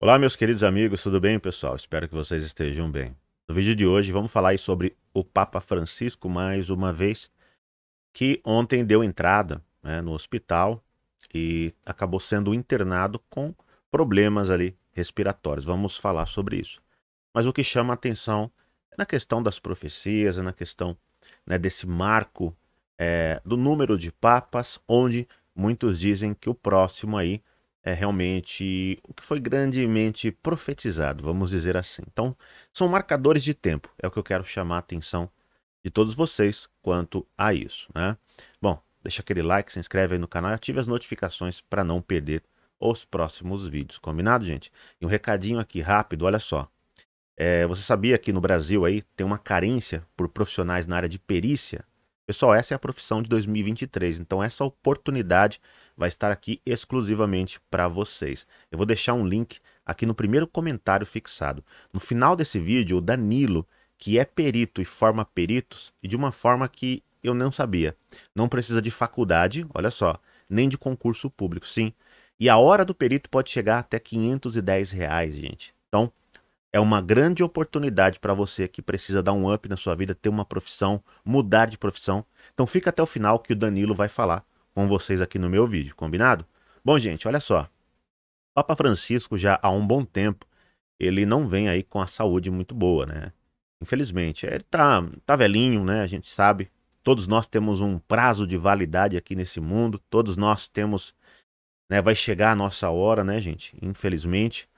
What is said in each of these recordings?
Olá, meus queridos amigos, tudo bem, pessoal? Espero que vocês estejam bem. No vídeo de hoje vamos falar sobre o Papa Francisco mais uma vez, que ontem deu entrada né, no hospital e acabou sendo internado com problemas ali respiratórios. Vamos falar sobre isso. Mas o que chama a atenção é na questão das profecias, é na questão né, desse marco é, do número de papas, onde muitos dizem que o próximo aí é realmente o que foi grandemente profetizado, vamos dizer assim. Então, são marcadores de tempo, é o que eu quero chamar a atenção de todos vocês quanto a isso, né? Bom, deixa aquele like, se inscreve aí no canal e ative as notificações para não perder os próximos vídeos, combinado, gente? E um recadinho aqui rápido, olha só. É, você sabia que no Brasil aí tem uma carência por profissionais na área de perícia? Pessoal, essa é a profissão de 2023, então essa oportunidade vai estar aqui exclusivamente para vocês. Eu vou deixar um link aqui no primeiro comentário fixado. No final desse vídeo, o Danilo, que é perito e forma peritos, e de uma forma que eu não sabia. Não precisa de faculdade, olha só, nem de concurso público, sim. E a hora do perito pode chegar até 510 reais, gente. Então, é uma grande oportunidade para você que precisa dar um up na sua vida, ter uma profissão, mudar de profissão. Então fica até o final que o Danilo vai falar com vocês aqui no meu vídeo, combinado? Bom, gente, olha só. Papa Francisco já há um bom tempo, ele não vem aí com a saúde muito boa, né? Infelizmente, ele tá, tá velhinho, né? A gente sabe. Todos nós temos um prazo de validade aqui nesse mundo, todos nós temos, né, vai chegar a nossa hora, né, gente? Infelizmente,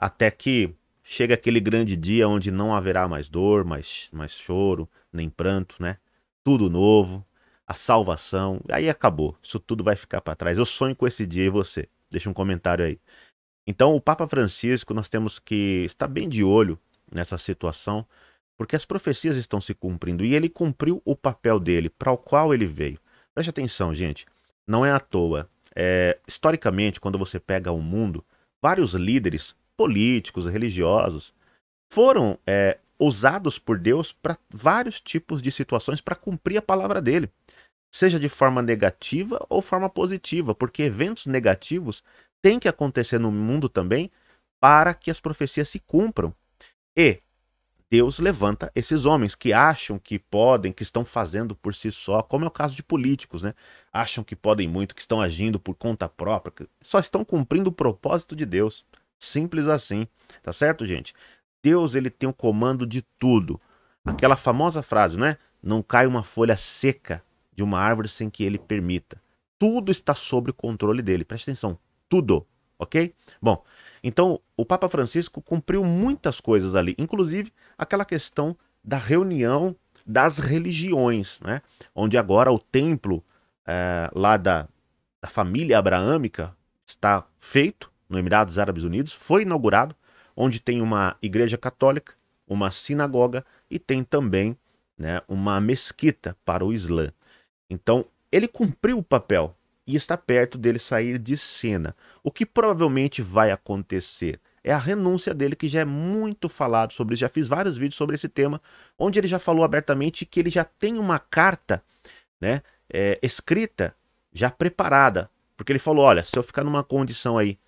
até que Chega aquele grande dia onde não haverá mais dor, mais, mais choro, nem pranto, né? Tudo novo, a salvação. Aí acabou. Isso tudo vai ficar para trás. Eu sonho com esse dia e você. Deixa um comentário aí. Então, o Papa Francisco, nós temos que estar bem de olho nessa situação, porque as profecias estão se cumprindo e ele cumpriu o papel dele, para o qual ele veio. Preste atenção, gente. Não é à toa. É, historicamente, quando você pega o mundo, vários líderes políticos, religiosos, foram é, usados por Deus para vários tipos de situações para cumprir a palavra dele, seja de forma negativa ou forma positiva, porque eventos negativos têm que acontecer no mundo também para que as profecias se cumpram. E Deus levanta esses homens que acham que podem, que estão fazendo por si só, como é o caso de políticos, né? Acham que podem muito, que estão agindo por conta própria, que só estão cumprindo o propósito de Deus. Simples assim, tá certo, gente? Deus, ele tem o comando de tudo. Aquela famosa frase, né? Não cai uma folha seca de uma árvore sem que ele permita. Tudo está sob o controle dele. Preste atenção, tudo, ok? Bom, então o Papa Francisco cumpriu muitas coisas ali, inclusive aquela questão da reunião das religiões, né? Onde agora o templo é, lá da, da família abraâmica está feito no Emirados Árabes Unidos, foi inaugurado, onde tem uma igreja católica, uma sinagoga e tem também né, uma mesquita para o Islã. Então, ele cumpriu o papel e está perto dele sair de cena. O que provavelmente vai acontecer é a renúncia dele, que já é muito falado sobre isso. Já fiz vários vídeos sobre esse tema, onde ele já falou abertamente que ele já tem uma carta né, é, escrita, já preparada. Porque ele falou: olha, se eu ficar numa condição aí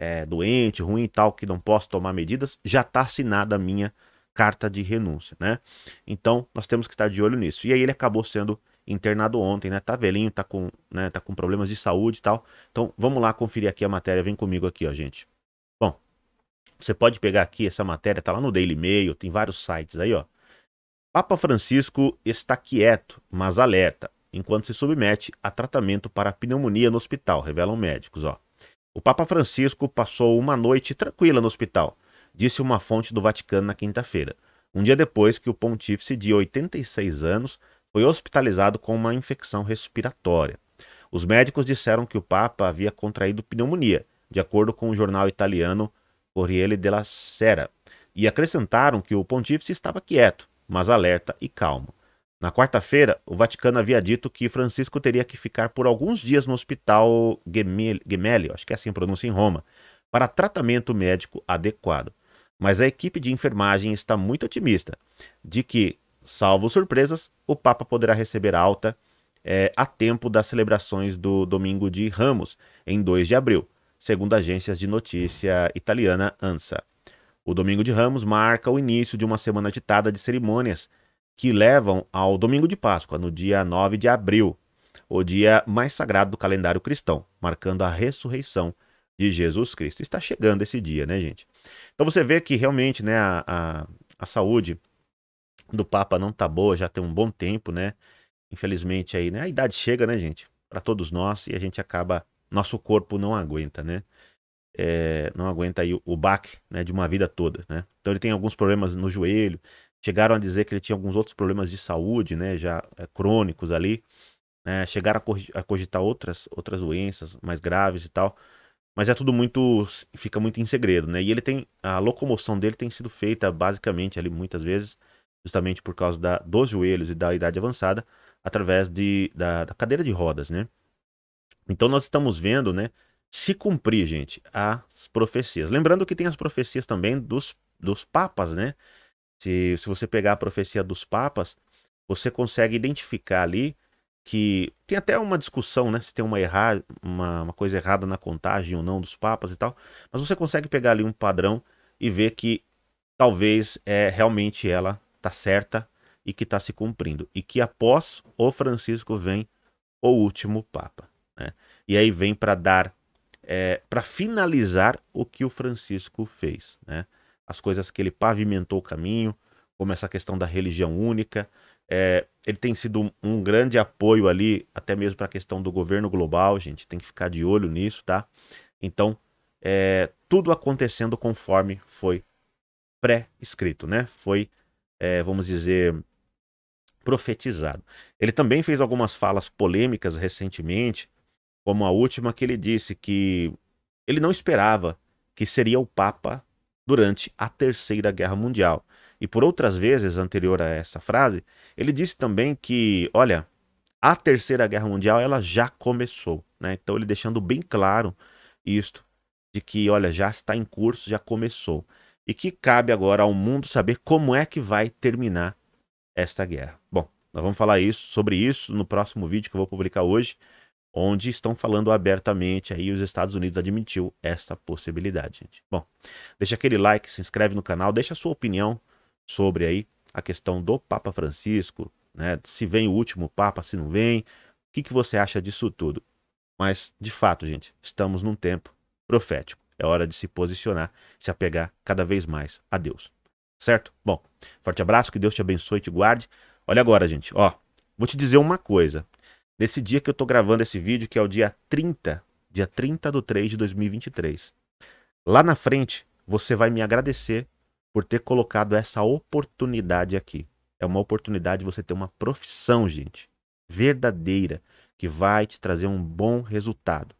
é, doente, ruim e tal, que não posso tomar medidas, já está assinada a minha carta de renúncia, né? Então, nós temos que estar de olho nisso. E aí ele acabou sendo internado ontem, né? Tá velhinho, tá com, né, tá com problemas de saúde e tal. Então, vamos lá conferir aqui a matéria, vem comigo aqui, ó, gente. Bom, você pode pegar aqui essa matéria, tá lá no Daily Mail, tem vários sites aí, ó. Papa Francisco está quieto, mas alerta, enquanto se submete a tratamento para pneumonia no hospital, revelam médicos, ó. O Papa Francisco passou uma noite tranquila no hospital, disse uma fonte do Vaticano na quinta-feira, um dia depois que o pontífice de 86 anos foi hospitalizado com uma infecção respiratória. Os médicos disseram que o Papa havia contraído pneumonia, de acordo com o jornal italiano Corriere della Sera, e acrescentaram que o pontífice estava quieto, mas alerta e calmo. Na quarta-feira, o Vaticano havia dito que Francisco teria que ficar por alguns dias no hospital Gemelli, acho que é assim a pronúncia em Roma, para tratamento médico adequado. Mas a equipe de enfermagem está muito otimista de que, salvo surpresas, o Papa poderá receber alta é, a tempo das celebrações do Domingo de Ramos, em 2 de abril, segundo agências de notícia italiana ANSA. O Domingo de Ramos marca o início de uma semana ditada de cerimônias que levam ao domingo de Páscoa, no dia 9 de abril, o dia mais sagrado do calendário cristão, marcando a ressurreição de Jesus Cristo. Está chegando esse dia, né, gente? Então você vê que realmente né, a, a, a saúde do Papa não tá boa já tem um bom tempo, né? Infelizmente aí, né? A idade chega, né, gente? Para todos nós e a gente acaba, nosso corpo não aguenta, né? É, não aguenta aí o, o baque né, de uma vida toda, né? Então ele tem alguns problemas no joelho, Chegaram a dizer que ele tinha alguns outros problemas de saúde, né? Já é, crônicos ali. Né? Chegaram a, co a cogitar outras, outras doenças mais graves e tal. Mas é tudo muito. fica muito em segredo, né? E ele tem. A locomoção dele tem sido feita basicamente ali muitas vezes, justamente por causa da, dos joelhos e da idade avançada, através de, da, da cadeira de rodas, né? Então nós estamos vendo, né? Se cumprir, gente, as profecias. Lembrando que tem as profecias também dos, dos papas, né? Se, se você pegar a profecia dos papas, você consegue identificar ali que tem até uma discussão, né? Se tem uma, erra, uma, uma, coisa errada na contagem ou não dos papas e tal. Mas você consegue pegar ali um padrão e ver que talvez é realmente ela tá certa e que está se cumprindo. E que após o Francisco vem o último papa. Né? E aí vem para dar, é, para finalizar o que o Francisco fez, né? as coisas que ele pavimentou o caminho, como essa questão da religião única. É, ele tem sido um grande apoio ali, até mesmo para a questão do governo global, gente. Tem que ficar de olho nisso, tá? Então, é, tudo acontecendo conforme foi pré-escrito, né? Foi, é, vamos dizer, profetizado. Ele também fez algumas falas polêmicas recentemente, como a última que ele disse que ele não esperava que seria o Papa durante a Terceira Guerra Mundial. E por outras vezes, anterior a essa frase, ele disse também que, olha, a Terceira Guerra Mundial ela já começou. Né? Então ele deixando bem claro isto, de que, olha, já está em curso, já começou. E que cabe agora ao mundo saber como é que vai terminar esta guerra. Bom, nós vamos falar isso, sobre isso no próximo vídeo que eu vou publicar hoje onde estão falando abertamente aí os Estados Unidos admitiu essa possibilidade, gente. Bom, deixa aquele like, se inscreve no canal, deixa a sua opinião sobre aí a questão do Papa Francisco, né? Se vem o último Papa, se não vem, o que, que você acha disso tudo? Mas, de fato, gente, estamos num tempo profético. É hora de se posicionar, se apegar cada vez mais a Deus. Certo? Bom, forte abraço, que Deus te abençoe e te guarde. Olha agora, gente, ó, vou te dizer uma coisa Desse dia que eu tô gravando esse vídeo, que é o dia 30, dia 30 do 3 de 2023. Lá na frente, você vai me agradecer por ter colocado essa oportunidade aqui. É uma oportunidade de você ter uma profissão, gente, verdadeira, que vai te trazer um bom resultado.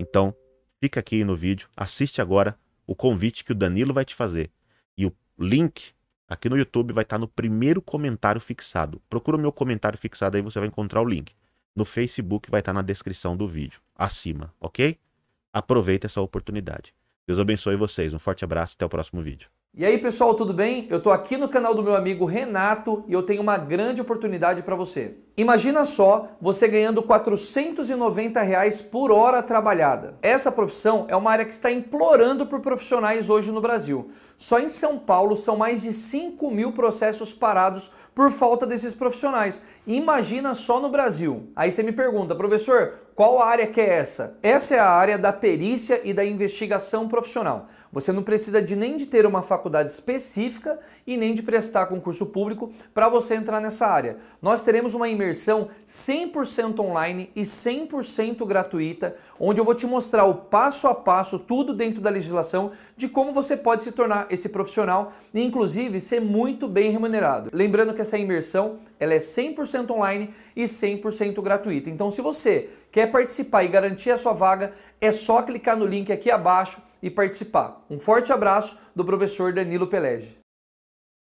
Então, fica aqui no vídeo, assiste agora o convite que o Danilo vai te fazer. E o link aqui no YouTube vai estar no primeiro comentário fixado. Procura o meu comentário fixado aí, você vai encontrar o link no Facebook, vai estar na descrição do vídeo, acima, ok? Aproveita essa oportunidade. Deus abençoe vocês. Um forte abraço, até o próximo vídeo. E aí, pessoal, tudo bem? Eu tô aqui no canal do meu amigo Renato e eu tenho uma grande oportunidade para você. Imagina só você ganhando 490 reais por hora trabalhada. Essa profissão é uma área que está implorando por profissionais hoje no Brasil. Só em São Paulo são mais de 5 mil processos parados por falta desses profissionais. Imagina só no Brasil. Aí você me pergunta, professor, qual área que é essa? Essa é a área da perícia e da investigação profissional. Você não precisa de nem de ter uma faculdade específica e nem de prestar concurso público para você entrar nessa área. Nós teremos uma imersão 100% online e 100% gratuita, onde eu vou te mostrar o passo a passo, tudo dentro da legislação, de como você pode se tornar esse profissional e inclusive ser muito bem remunerado. Lembrando que essa imersão, ela é 100% online e 100% gratuita. Então se você Quer participar e garantir a sua vaga? É só clicar no link aqui abaixo e participar. Um forte abraço do professor Danilo Pelege.